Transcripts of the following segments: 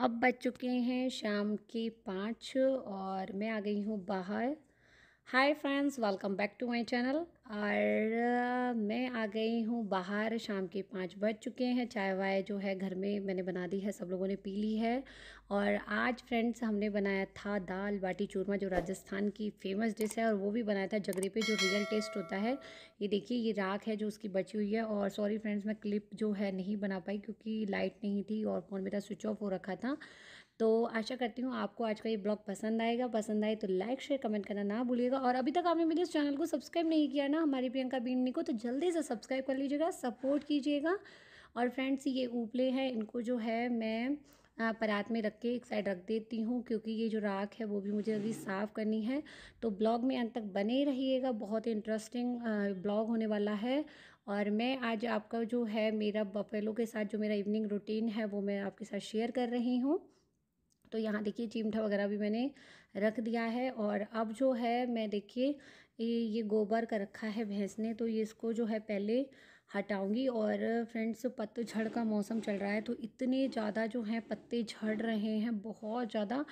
अब बज चुके हैं शाम के पाँच और मैं आ गई हूँ बाहर hi friends welcome back to my channel और uh, मैं आ गई हूँ बाहर शाम के पाँच बज चुके हैं चाय वाय जो है घर में मैंने बना दी है सब लोगों ने पी ली है और आज फ्रेंड्स हमने बनाया था दाल बाटी चूरमा जो राजस्थान की फेमस डिश है और वो भी बनाया था जगरे पे जो रियल टेस्ट होता है ये देखिए ये राख है जो उसकी बची हुई है और सॉरी फ्रेंड्स मैं क्लिप जो है नहीं बना पाई क्योंकि लाइट नहीं थी और फ़ोन मेरा स्विच ऑफ हो रखा था तो आशा करती हूँ आपको आज का ये ब्लॉग पसंद आएगा पसंद आए तो लाइक शेयर कमेंट करना ना भूलिएगा और अभी तक आपने मेरे इस चैनल को सब्सक्राइब नहीं किया ना हमारी प्रियंका बीडनी को तो जल्दी से सब्सक्राइब कर लीजिएगा सपोर्ट कीजिएगा और फ्रेंड्स ये उपले हैं इनको जो है मैं परात में रख के एक साइड रख देती हूँ क्योंकि ये जो राख है वो भी मुझे अभी साफ़ करनी है तो ब्लॉग में अंत तक बने रहिएगा बहुत इंटरेस्टिंग ब्लॉग होने वाला है और मैं आज आपका जो है मेरा बफेलो के साथ जो मेरा इवनिंग रूटीन है वो मैं आपके साथ शेयर कर रही हूँ तो यहाँ देखिए चिमटा वगैरह भी मैंने रख दिया है और अब जो है मैं देखिए ये गोबर का रखा है भैंस ने तो ये इसको जो है पहले हटाऊंगी और फ्रेंड्स पतझड़ का मौसम चल रहा है तो इतने ज़्यादा जो हैं पत्ते झड़ रहे हैं बहुत ज़्यादा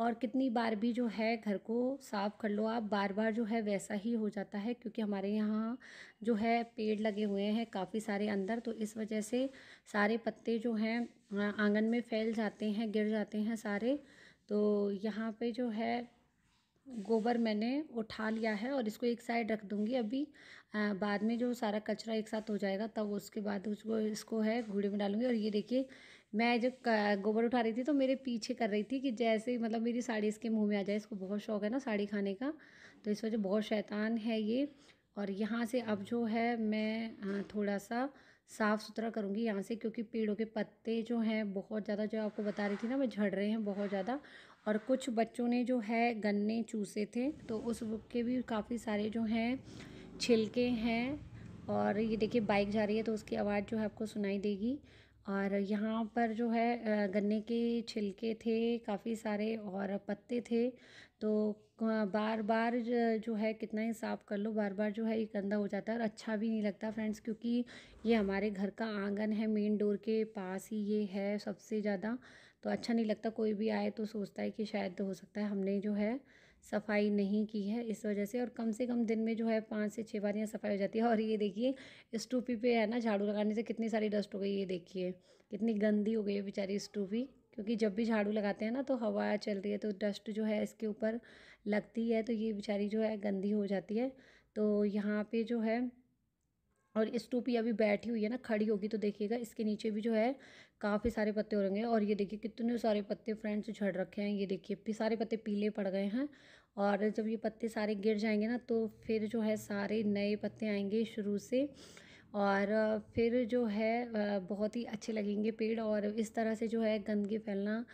और कितनी बार भी जो है घर को साफ़ कर लो आप बार बार जो है वैसा ही हो जाता है क्योंकि हमारे यहाँ जो है पेड़ लगे हुए हैं काफ़ी सारे अंदर तो इस वजह से सारे पत्ते जो हैं आंगन में फैल जाते हैं गिर जाते हैं सारे तो यहाँ पर जो है गोबर मैंने उठा लिया है और इसको एक साइड रख दूँगी अभी आ, बाद में जो सारा कचरा एक साथ हो जाएगा तब उसके बाद उसको इसको है घूड़े में डालूंगी और ये देखिए मैं जब गोबर उठा रही थी तो मेरे पीछे कर रही थी कि जैसे ही मतलब मेरी साड़ी इसके मुंह में आ जाए इसको बहुत शौक है ना साड़ी खाने का तो इस वजह बहुत शैतान है ये और यहाँ से अब जो है मैं थोड़ा सा साफ़ सुथरा करूँगी यहाँ से क्योंकि पेड़ों के पत्ते जो हैं बहुत ज़्यादा जो आपको बता रही थी ना मैं झड़ रहे हैं बहुत ज़्यादा और कुछ बच्चों ने जो है गन्ने चूसे थे तो उस बुक के भी काफ़ी सारे जो हैं छिलके हैं और ये देखिए बाइक जा रही है तो उसकी आवाज़ जो है आपको सुनाई देगी और यहाँ पर जो है गन्ने के छिलके थे काफ़ी सारे और पत्ते थे तो बार बार जो है कितना ही साफ़ कर लो बार बार जो है ये गंदा हो जाता है और अच्छा भी नहीं लगता फ्रेंड्स क्योंकि ये हमारे घर का आंगन है मेन डोर के पास ही ये है सबसे ज़्यादा तो अच्छा नहीं लगता कोई भी आए तो सोचता है कि शायद तो हो सकता है हमने जो है सफाई नहीं की है इस वजह से और कम से कम दिन में जो है पाँच से छः बार यहाँ सफाई हो जाती है और ये देखिए इस टूपी पे है ना झाड़ू लगाने से कितनी सारी डस्ट हो गई ये देखिए कितनी गंदी हो गई है बेचारी इस टूपी क्योंकि जब भी झाड़ू लगाते हैं ना तो हवा चल रही है तो डस्ट जो है इसके ऊपर लगती है तो ये बेचारी जो है गंदी हो जाती है तो यहाँ पर जो है और इस टोपी अभी बैठी हुई है ना खड़ी होगी तो देखिएगा इसके नीचे भी जो है काफ़ी सारे पत्ते हो रहेंगे और ये देखिए कितने सारे पत्ते फ्रेंड्स झड़ रखे हैं ये देखिए सारे पत्ते पीले पड़ गए हैं और जब ये पत्ते सारे गिर जाएंगे ना तो फिर जो है सारे नए पत्ते आएंगे शुरू से और फिर जो है बहुत ही अच्छे लगेंगे पेड़ और इस तरह से जो है गंदगी फैलना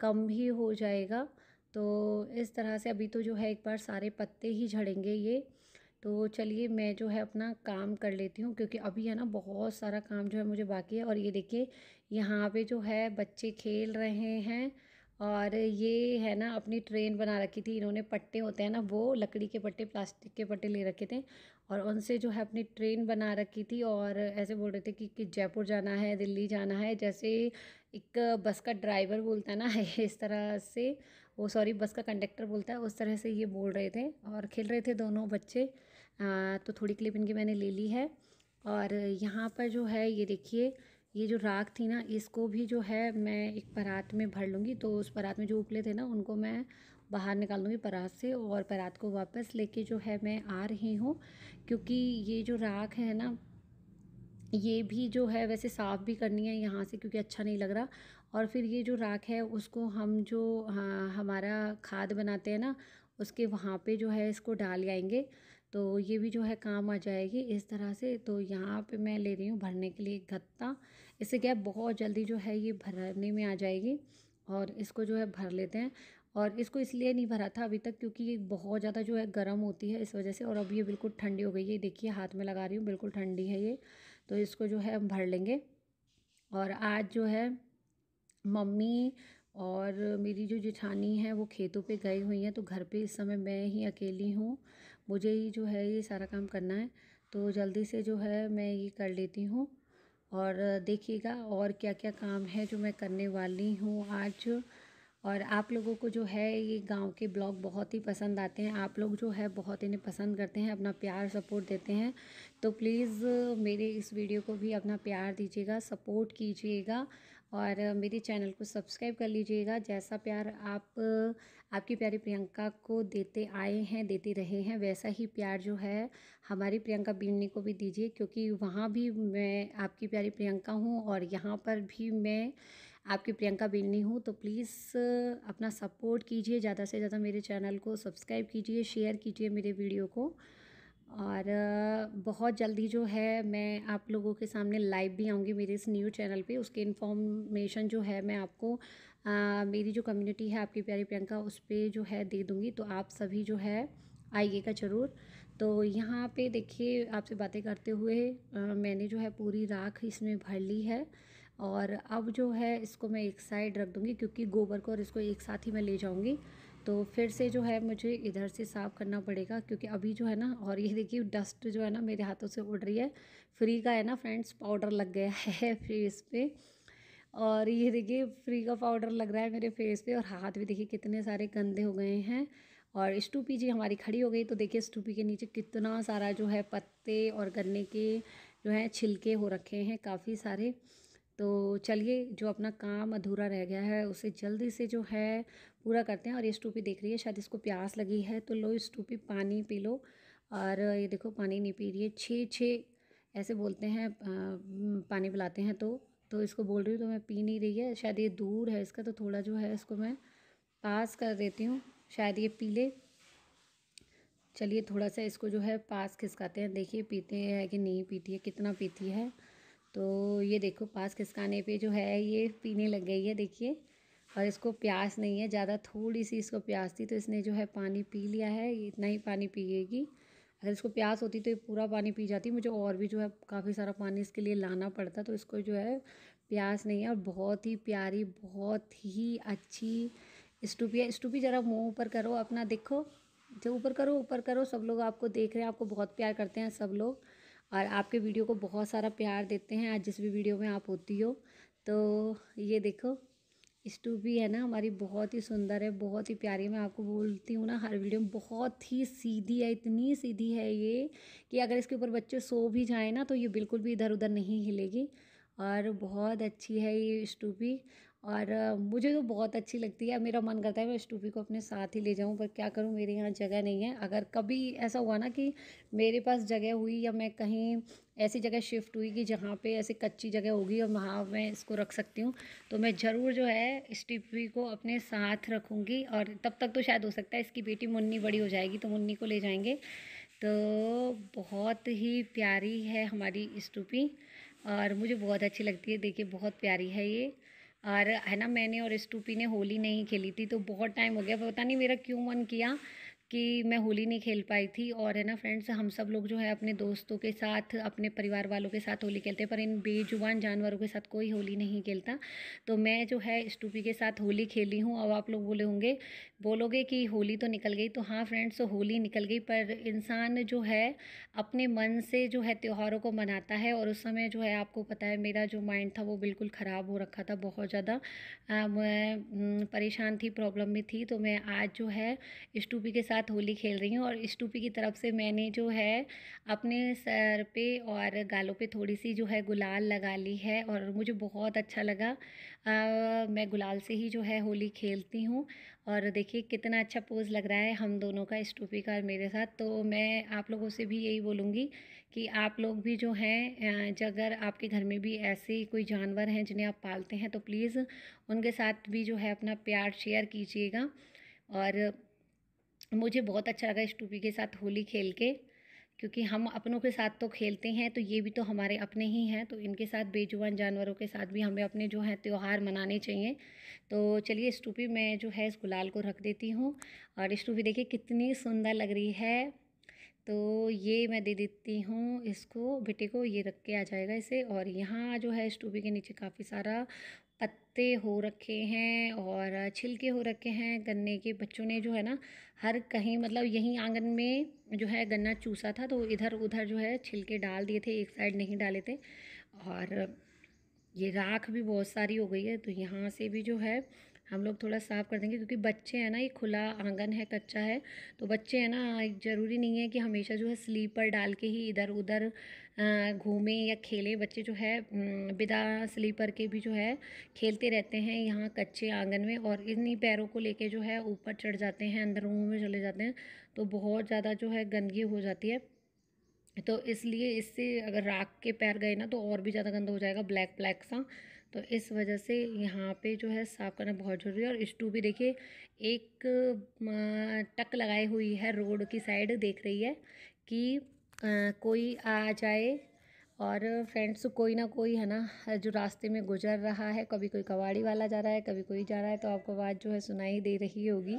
कम ही हो जाएगा तो इस तरह से अभी तो जो है एक बार सारे पत्ते ही झड़ेंगे ये तो चलिए मैं जो है अपना काम कर लेती हूँ क्योंकि अभी है ना बहुत सारा काम जो है मुझे बाकी है और ये देखिए यहाँ पे जो है बच्चे खेल रहे हैं और ये है ना अपनी ट्रेन बना रखी थी इन्होंने पट्टे होते हैं ना वो लकड़ी के पट्टे प्लास्टिक के पट्टे ले रखे थे और उनसे जो है अपनी ट्रेन बना रखी थी और ऐसे बोल रहे थे कि, कि जयपुर जाना है दिल्ली जाना है जैसे एक बस का ड्राइवर बोलता है ना इस तरह से वो सॉरी बस का कंडक्टर बोलता है उस तरह से ये बोल रहे थे और खेल रहे थे दोनों बच्चे तो थोड़ी क्लिप इनकी मैंने ले ली है और यहाँ पर जो है ये देखिए ये जो राख थी ना इसको भी जो है मैं एक परात में भर लूँगी तो उस परात में जो उपले थे ना उनको मैं बाहर निकाल लूँगी परात से और परात को वापस लेके जो है मैं आ रही हूँ क्योंकि ये जो राख है ना ये भी जो है वैसे साफ़ भी करनी है यहाँ से क्योंकि अच्छा नहीं लग रहा और फिर ये जो राख है उसको हम जो हाँ, हमारा खाद बनाते हैं ना उसके वहाँ पे जो है इसको डाल आएंगे तो ये भी जो है काम आ जाएगी इस तरह से तो यहाँ पे मैं ले रही हूँ भरने के लिए गत्ता इससे क्या बहुत जल्दी जो है ये भरने में आ जाएगी और इसको जो है भर लेते हैं और इसको इसलिए नहीं भरा था अभी तक क्योंकि ये बहुत ज़्यादा जो है गर्म होती है इस वजह से और अब ये बिल्कुल ठंडी हो गई है देखिए हाथ में लगा रही हूँ बिल्कुल ठंडी है ये तो इसको जो है हम भर लेंगे और आज जो है मम्मी और मेरी जो जेठानी है वो खेतों पे गई हुई हैं तो घर पे इस समय मैं ही अकेली हूँ मुझे ही जो है ये सारा काम करना है तो जल्दी से जो है मैं ये कर लेती हूँ और देखिएगा और क्या क्या काम है जो मैं करने वाली हूँ आज और आप लोगों को जो है ये गांव के ब्लॉग बहुत ही पसंद आते हैं आप लोग जो है बहुत इन्हें पसंद करते हैं अपना प्यार सपोर्ट देते हैं तो प्लीज़ मेरे इस वीडियो को भी अपना प्यार दीजिएगा सपोर्ट कीजिएगा और मेरे चैनल को सब्सक्राइब कर लीजिएगा जैसा प्यार आप आपकी प्यारी प्रियंका को देते आए हैं देते रहे हैं वैसा ही प्यार जो है हमारी प्रियंका बिन्नी को भी दीजिए क्योंकि वहाँ भी मैं आपकी प्यारी प्रियंका हूँ और यहाँ पर भी मैं आपकी प्रियंका बिन्नी हूँ तो प्लीज़ अपना सपोर्ट कीजिए ज़्यादा से ज़्यादा मेरे चैनल को सब्सक्राइब कीजिए शेयर कीजिए मेरे वीडियो को और बहुत जल्दी जो है मैं आप लोगों के सामने लाइव भी आऊँगी मेरे इस न्यू चैनल पे उसके इन्फॉर्मेशन जो है मैं आपको आ, मेरी जो कम्युनिटी है आपकी प्यारी प्रियंका उस पर जो है दे दूँगी तो आप सभी जो है आइएगा ज़रूर तो यहाँ पे देखिए आपसे बातें करते हुए आ, मैंने जो है पूरी राख इसमें भर ली है और अब जो है इसको मैं एक साइड रख दूँगी क्योंकि गोबर को और इसको एक साथ ही मैं ले जाऊँगी तो फिर से जो है मुझे इधर से साफ़ करना पड़ेगा क्योंकि अभी जो है ना और ये देखिए डस्ट जो है ना मेरे हाथों से उड़ रही है फ्री का है ना फ्रेंड्स पाउडर लग गया है फेस पे और ये देखिए फ्री का पाउडर लग रहा है मेरे फेस पे और हाथ भी देखिए कितने सारे गंदे हो गए हैं और स्टूपी जी हमारी खड़ी हो गई तो देखिए स्टूपी के नीचे कितना सारा जो है पत्ते और गन्ने के जो है छिलके हो रखे हैं काफ़ी सारे तो चलिए जो अपना काम अधूरा रह गया है उसे जल्दी से जो है पूरा करते हैं और ये स्टूपी देख रही है शायद इसको प्यास लगी है तो लो स्टूपी पानी पी लो और ये देखो पानी नहीं पी रही है छः छः ऐसे बोलते हैं पानी पिलाते हैं तो तो इसको बोल रही हूँ तो मैं पी नहीं रही है शायद ये दूर है इसका तो थोड़ा जो है इसको मैं पास कर देती हूँ शायद ये पी ले चलिए थोड़ा सा इसको जो है पास खिसकाते हैं देखिए पीते हैं कि नहीं पीती है कितना पीती है तो ये देखो पास खिसकाने पे जो है ये पीने लग गई है देखिए और इसको प्यास नहीं है ज़्यादा थोड़ी सी इसको प्यास थी तो इसने जो है पानी पी लिया है ये इतना ही पानी पिएगी अगर इसको प्यास होती तो ये पूरा पानी पी जाती मुझे और भी जो है काफ़ी सारा पानी इसके लिए लाना पड़ता तो इसको जो है प्यास नहीं है और बहुत ही प्यारी बहुत ही अच्छी स्टूपी है स्टूपी ज़रा मुँह ऊपर करो अपना देखो जो ऊपर करो ऊपर करो सब लोग आपको देख रहे हैं आपको बहुत प्यार करते हैं सब लोग और आपके वीडियो को बहुत सारा प्यार देते हैं आज जिस भी वीडियो में आप होती हो तो ये देखो स्टू भी है ना हमारी बहुत ही सुंदर है बहुत ही प्यारी मैं आपको बोलती हूँ ना हर वीडियो में बहुत ही सीधी है इतनी सीधी है ये कि अगर इसके ऊपर बच्चे सो भी जाए ना तो ये बिल्कुल भी इधर उधर नहीं हिलेगी और बहुत अच्छी है ये स्टूपी और मुझे तो बहुत अच्छी लगती है मेरा मन करता है मैं इस को अपने साथ ही ले जाऊं पर क्या करूं मेरे यहाँ जगह नहीं है अगर कभी ऐसा हुआ ना कि मेरे पास जगह हुई या मैं कहीं ऐसी जगह शिफ्ट हुई कि जहाँ पे ऐसी कच्ची जगह होगी और वहाँ मैं इसको रख सकती हूँ तो मैं ज़रूर जो है इस को अपने साथ रखूँगी और तब तक तो शायद हो सकता है इसकी बेटी मुन्नी बड़ी हो जाएगी तो मुन्नी को ले जाएंगे तो बहुत ही प्यारी है हमारी स्टूफी और मुझे बहुत अच्छी लगती है देखिए बहुत प्यारी है ये और है ना मैंने और एस ने होली नहीं खेली थी तो बहुत टाइम हो गया पता नहीं मेरा क्यों मन किया कि मैं होली नहीं खेल पाई थी और है ना फ्रेंड्स हम सब लोग जो है अपने दोस्तों के साथ अपने परिवार वालों के साथ होली खेलते हैं पर इन बेजुबान जानवरों के साथ कोई होली नहीं खेलता तो मैं जो है स्टूपी के साथ होली खेली हूँ अब आप लोग बोले होंगे बोलोगे कि होली तो निकल गई तो हाँ फ्रेंड्स होली निकल गई पर इंसान जो है अपने मन से जो है त्यौहारों को मनाता है और उस समय जो है आपको पता है मेरा जो माइंड था वो बिल्कुल ख़राब हो रखा था बहुत ज़्यादा मैं हम्म, परेशान थी प्रॉब्लम में थी तो मैं आज जो है स्टूपी के साथ साथ होली खेल रही हूँ और स्टूपी की तरफ से मैंने जो है अपने सर पे और गालों पे थोड़ी सी जो है गुलाल लगा ली है और मुझे बहुत अच्छा लगा आ, मैं गुलाल से ही जो है होली खेलती हूँ और देखिए कितना अच्छा पोज़ लग रहा है हम दोनों का स्टूपी का और मेरे साथ तो मैं आप लोगों से भी यही बोलूँगी कि आप लोग भी जो हैं अगर आपके घर में भी ऐसे कोई जानवर हैं जिन्हें आप पालते हैं तो प्लीज़ उनके साथ भी जो है अपना प्यार शेयर कीजिएगा और मुझे बहुत अच्छा लगा इस टूपी के साथ होली खेल के क्योंकि हम अपनों के साथ तो खेलते हैं तो ये भी तो हमारे अपने ही हैं तो इनके साथ बेजुबान जानवरों के साथ भी हमें अपने जो हैं त्यौहार मनाने चाहिए तो चलिए इस टूपी में जो है इस गुलाल को रख देती हूँ और इस टूपी देखिए कितनी सुंदर लग रही है तो ये मैं दे देती हूँ इसको बेटे को ये रख के आ जाएगा इसे और यहाँ जो है स्टूबी के नीचे काफ़ी सारा पत्ते हो रखे हैं और छिलके हो रखे हैं गन्ने के बच्चों ने जो है ना हर कहीं मतलब यहीं आंगन में जो है गन्ना चूसा था तो इधर उधर जो है छिलके डाल दिए थे एक साइड नहीं डाले थे और ये राख भी बहुत सारी हो गई है तो यहाँ से भी जो है हम लोग थोड़ा साफ़ कर देंगे क्योंकि बच्चे हैं ना ये खुला आंगन है कच्चा है तो बच्चे हैं ना ज़रूरी नहीं है कि हमेशा जो है स्लीपर डाल के ही इधर उधर घूमें या खेलें बच्चे जो है बिना स्लीपर के भी जो है खेलते रहते हैं यहाँ कच्चे आंगन में और इन्हीं पैरों को लेके जो है ऊपर चढ़ जाते हैं अंदर मुँह में चले जाते हैं तो बहुत ज़्यादा जो है गंदगी हो जाती है तो इसलिए इससे अगर राख के पैर गए ना तो और भी ज़्यादा गंदा हो जाएगा ब्लैक ब्लैक सा तो इस वजह से यहाँ पे जो है साफ़ करना बहुत ज़रूरी है और इस्टू भी देखिए एक टक लगाई हुई है रोड की साइड देख रही है कि आ, कोई आ जाए और फ्रेंड्स कोई ना कोई है ना जो रास्ते में गुजर रहा है कभी कोई कबाड़ी वाला जा रहा है कभी कोई जा रहा है तो आपको आवाज़ जो है सुनाई दे रही होगी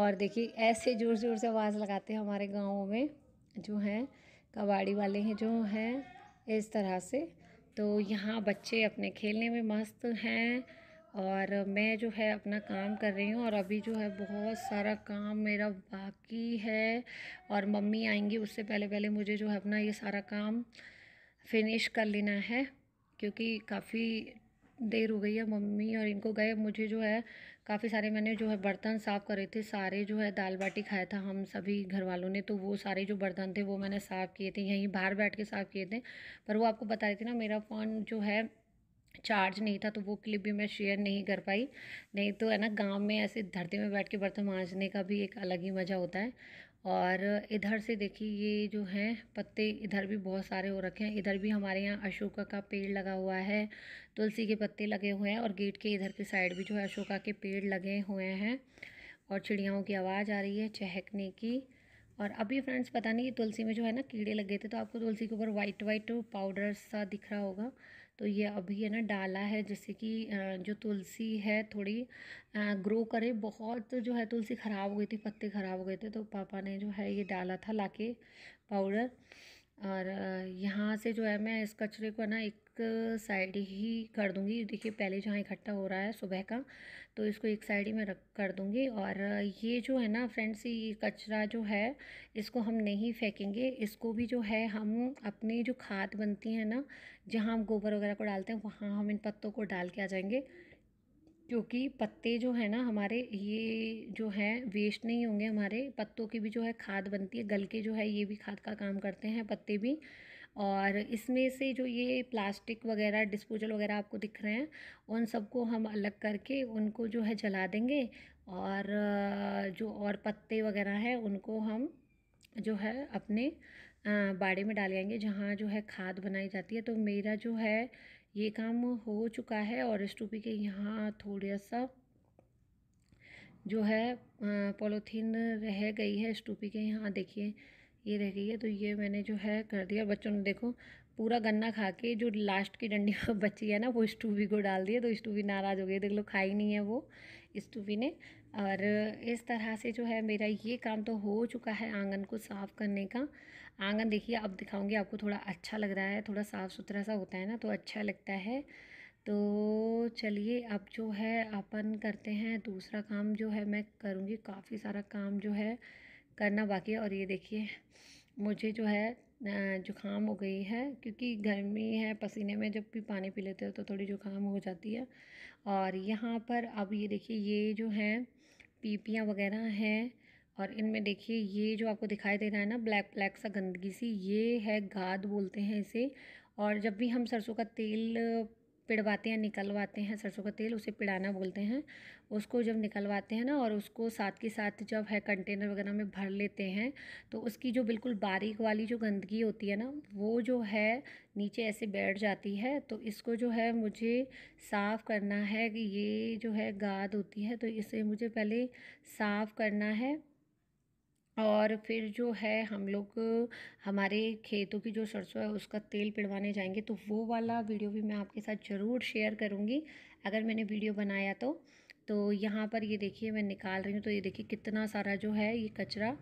और देखिए ऐसे ज़ोर ज़ोर से आवाज़ लगाते हैं हमारे गाँव में जो हैं कबाड़ी वाले हैं जो हैं इस तरह से तो यहाँ बच्चे अपने खेलने में मस्त हैं और मैं जो है अपना काम कर रही हूँ और अभी जो है बहुत सारा काम मेरा बाकी है और मम्मी आएंगी उससे पहले पहले मुझे जो है अपना ये सारा काम फिनिश कर लेना है क्योंकि काफ़ी देर हो गई है मम्मी और इनको गए मुझे जो है काफ़ी सारे मैंने जो है बर्तन साफ़ करे थे सारे जो है दाल बाटी खाया था हम सभी घर वालों ने तो वो सारे जो बर्तन थे वो मैंने साफ़ किए थे यहीं बाहर बैठ के साफ़ किए थे पर वो आपको बता रही थी ना मेरा फ़ोन जो है चार्ज नहीं था तो वो क्लिप भी मैं शेयर नहीं कर पाई नहीं तो है ना गांव में ऐसे धरती में बैठ के बर्तन मांजने का भी एक अलग ही मज़ा होता है और इधर से देखिए ये जो है पत्ते इधर भी बहुत सारे हो रखे हैं इधर भी हमारे यहाँ अशोका का पेड़ लगा हुआ है तुलसी के पत्ते लगे हुए हैं और गेट के इधर के साइड भी जो है अशोका के पेड़ लगे हुए हैं और चिड़ियाओं की आवाज़ आ रही है चहकने की और अभी फ्रेंड्स पता नहीं तुलसी में जो है ना कीड़े लग गए थे तो आपको तुलसी के ऊपर वाइट वाइट पाउडर सा दिख रहा होगा तो ये अभी है ना डाला है जैसे कि जो तुलसी है थोड़ी ग्रो करे बहुत जो है तुलसी ख़राब हो गई थी पत्ते ख़राब हो गए थे तो पापा ने जो है ये डाला था लाके पाउडर और यहाँ से जो है मैं इस कचरे को ना एक एक साइड ही कर दूँगी देखिए पहले जहाँ इकट्ठा हो रहा है सुबह का तो इसको एक साइड ही मैं रख कर दूँगी और ये जो है ना फ्रेंड्स ये कचरा जो है इसको हम नहीं फेंकेंगे इसको भी जो है हम अपनी जो खाद बनती है ना जहाँ हम गोबर वगैरह को डालते हैं वहाँ हम इन पत्तों को डाल के आ जाएंगे क्योंकि पत्ते जो है ना हमारे ये जो है वेस्ट नहीं होंगे हमारे पत्तों की भी जो है खाद बनती है गल के जो है ये भी खाद का काम करते हैं पत्ते भी और इसमें से जो ये प्लास्टिक वगैरह डिस्पोजल वगैरह आपको दिख रहे हैं उन सबको हम अलग करके उनको जो है जला देंगे और जो और पत्ते वगैरह हैं उनको हम जो है अपने बाड़े में डाल आएंगे जहाँ जो है खाद बनाई जाती है तो मेरा जो है ये काम हो चुका है और स्टूपी के यहाँ थोड़ा सा जो है पॉलीथीन रह गई है स्टूपी के यहाँ देखिए ये रह गई है तो ये मैंने जो है कर दिया बच्चों ने देखो पूरा गन्ना खा के जो लास्ट की डंडी बची है ना वो स्टूवी को डाल दिया तो स्टूवी नाराज़ हो गई देख लो खाई नहीं है वो स्टूवी ने और इस तरह से जो है मेरा ये काम तो हो चुका है आंगन को साफ़ करने का आंगन देखिए अब दिखाऊंगी आपको थोड़ा अच्छा लग रहा है थोड़ा साफ़ सुथरा सा होता है ना तो अच्छा लगता है तो चलिए अब जो है अपन करते हैं दूसरा काम जो है मैं करूँगी काफ़ी सारा काम जो है करना बाकी है और ये देखिए मुझे जो है जुखाम हो गई है क्योंकि गर्मी है पसीने में जब भी पानी पी लेते हो तो थोड़ी जुखाम हो जाती है और यहाँ पर अब ये देखिए ये जो हैं पीपियाँ वगैरह हैं और इनमें देखिए ये जो आपको दिखाई दे रहा है ना ब्लैक ब्लैक सा गंदगी सी ये है गाद बोलते हैं इसे और जब भी हम सरसों का तेल पिड़वाते हैं निकलवाते हैं सरसों का तेल उसे पिड़ाना बोलते हैं उसको जब निकलवाते हैं ना और उसको साथ के साथ जब है कंटेनर वगैरह में भर लेते हैं तो उसकी जो बिल्कुल बारीक वाली जो गंदगी होती है ना वो जो है नीचे ऐसे बैठ जाती है तो इसको जो है मुझे साफ़ करना है कि ये जो है गाद होती है तो इसे मुझे पहले साफ़ करना है और फिर जो है हम लोग हमारे खेतों की जो सरसों है उसका तेल पिड़वाने जाएंगे तो वो वाला वीडियो भी मैं आपके साथ ज़रूर शेयर करूँगी अगर मैंने वीडियो बनाया तो तो यहाँ पर ये देखिए मैं निकाल रही हूँ तो ये देखिए कितना सारा जो है ये कचरा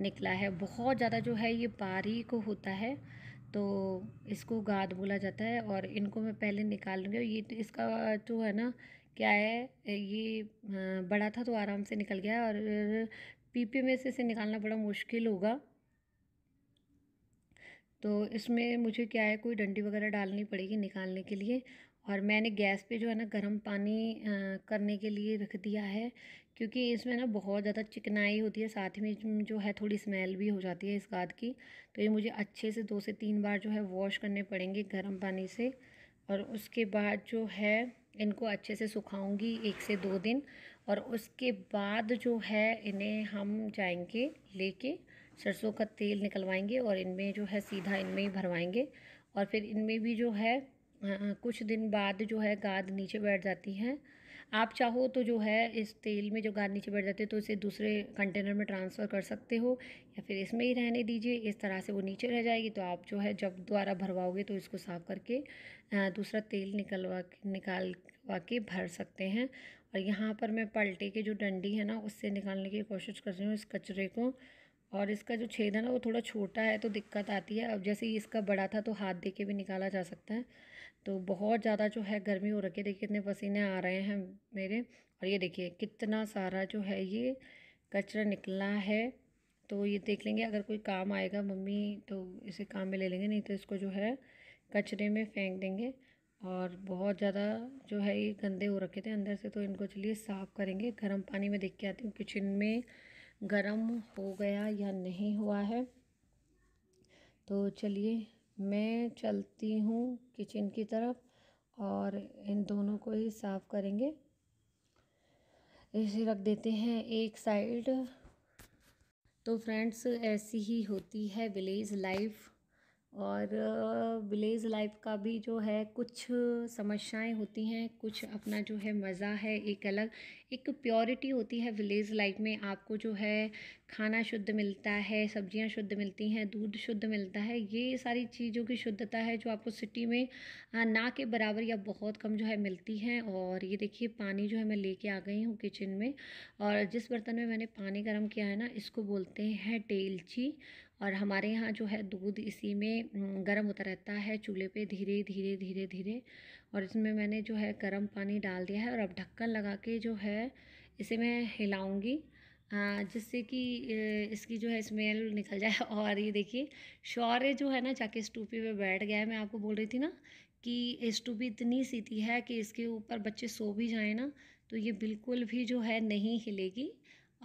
निकला है बहुत ज़्यादा जो है ये बारीक होता है तो इसको गाद बोला जाता है और इनको मैं पहले निकाल लूँगी ये तो इसका जो है ना क्या है ये बड़ा था तो आराम से निकल गया और पीपे में से इसे निकालना बड़ा मुश्किल होगा तो इसमें मुझे क्या है कोई डंडी वगैरह डालनी पड़ेगी निकालने के लिए और मैंने गैस पे जो है ना गर्म पानी करने के लिए रख दिया है क्योंकि इसमें ना बहुत ज़्यादा चिकनाई होती है साथ में जो है थोड़ी स्मेल भी हो जाती है इस गाद की तो ये मुझे अच्छे से दो से तीन बार जो है वॉश करने पड़ेंगे गर्म पानी से और उसके बाद जो है इनको अच्छे से सुखाऊंगी एक से दो दिन और उसके बाद जो है इन्हें हम जाएंगे लेके सरसों का तेल निकलवाएंगे और इनमें जो है सीधा इनमें ही भरवाएंगे और फिर इनमें भी जो है कुछ दिन बाद जो है गाद नीचे बैठ जाती है आप चाहो तो जो है इस तेल में जो गाद नीचे बैठ जाती है तो इसे दूसरे कंटेनर में ट्रांसफ़र कर सकते हो या फिर इसमें ही रहने दीजिए इस तरह से वो नीचे रह जाएगी तो आप जो है जब दोबारा भरवाओगे तो इसको साफ़ करके दूसरा तेल निकलवा निकालवा के भर सकते हैं और यहाँ पर मैं पलटे के जो डंडी है ना उससे निकालने की कोशिश कर रही हूँ इस कचरे को और इसका जो छेद है ना वो थोड़ा छोटा है तो दिक्कत आती है अब जैसे ही इसका बड़ा था तो हाथ दे के भी निकाला जा सकता है तो बहुत ज़्यादा जो है गर्मी हो रखी है देखिए कितने पसीने आ रहे हैं मेरे और ये देखिए कितना सारा जो है ये कचरा निकला है तो ये देख लेंगे अगर कोई काम आएगा मम्मी तो इसे काम में ले लेंगे नहीं तो इसको जो है कचरे में फेंक देंगे और बहुत ज़्यादा जो है ये गंदे हो रखे थे अंदर से तो इनको चलिए साफ़ करेंगे गर्म पानी में देख के आती हूँ किचन में गर्म हो गया या नहीं हुआ है तो चलिए मैं चलती हूँ किचन की तरफ और इन दोनों को ही साफ़ करेंगे इसे रख देते हैं एक साइड तो फ्रेंड्स ऐसी ही होती है विलेज लाइफ और विलेज लाइफ का भी जो है कुछ समस्याएं होती हैं कुछ अपना जो है मज़ा है एक अलग एक प्योरिटी होती है विलेज लाइफ में आपको जो है खाना शुद्ध मिलता है सब्जियां शुद्ध मिलती हैं दूध शुद्ध मिलता है ये सारी चीज़ों की शुद्धता है जो आपको सिटी में ना के बराबर या बहुत कम जो है मिलती हैं और ये देखिए पानी जो है मैं लेके आ गई हूँ किचन में और जिस बर्तन में मैंने पानी गर्म किया है ना इसको बोलते हैं टेलची और हमारे यहाँ जो है दूध इसी में गर्म होता रहता है चूल्हे पे धीरे धीरे धीरे धीरे और इसमें मैंने जो है गर्म पानी डाल दिया है और अब ढक्कन लगा के जो है इसे मैं हिलाऊँगी जिससे कि इसकी जो है स्मेल निकल जाए और ये देखिए शौर्य जो है ना जाके स्टूपी पे बैठ गया है मैं आपको बोल रही थी ना कि स्टूपी इतनी सीती है कि इसके ऊपर बच्चे सो भी जाए ना तो ये बिल्कुल भी जो है नहीं हिलेगी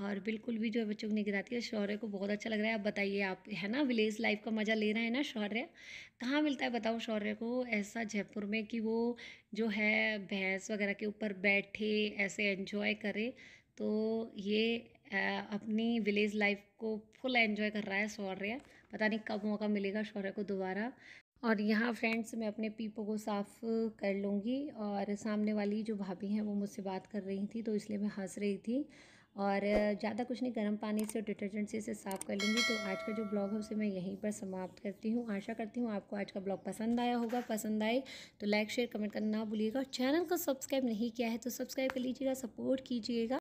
और बिल्कुल भी जो है बच्चों को नहीं गिराती है शौर्य को बहुत अच्छा लग रहा है आप बताइए आप है ना विलेज लाइफ का मज़ा ले रहे हैं ना शौर्य कहाँ मिलता है बताओ शौर्य को ऐसा जयपुर में कि वो जो है भैंस वगैरह के ऊपर बैठे ऐसे एंजॉय करे तो ये आ, अपनी विलेज लाइफ को फुल एंजॉय कर रहा है शौर्य पता नहीं कब मौका मिलेगा शौर्य को दोबारा और यहाँ फ्रेंड्स मैं अपने पीपो को साफ़ कर लूँगी और सामने वाली जो भाभी हैं वो मुझसे बात कर रही थी तो इसलिए मैं हंस रही थी और ज़्यादा कुछ नहीं गर्म पानी से और डिटर्जेंट से इसे साफ़ कर लूँगी तो आज का जो ब्लॉग है उसे मैं यहीं पर समाप्त करती हूँ आशा करती हूँ आपको आज का ब्लॉग पसंद आया होगा पसंद आए तो लाइक शेयर कमेंट करना ना भूलिएगा और चैनल को सब्सक्राइब नहीं किया है तो सब्सक्राइब कर लीजिएगा सपोर्ट कीजिएगा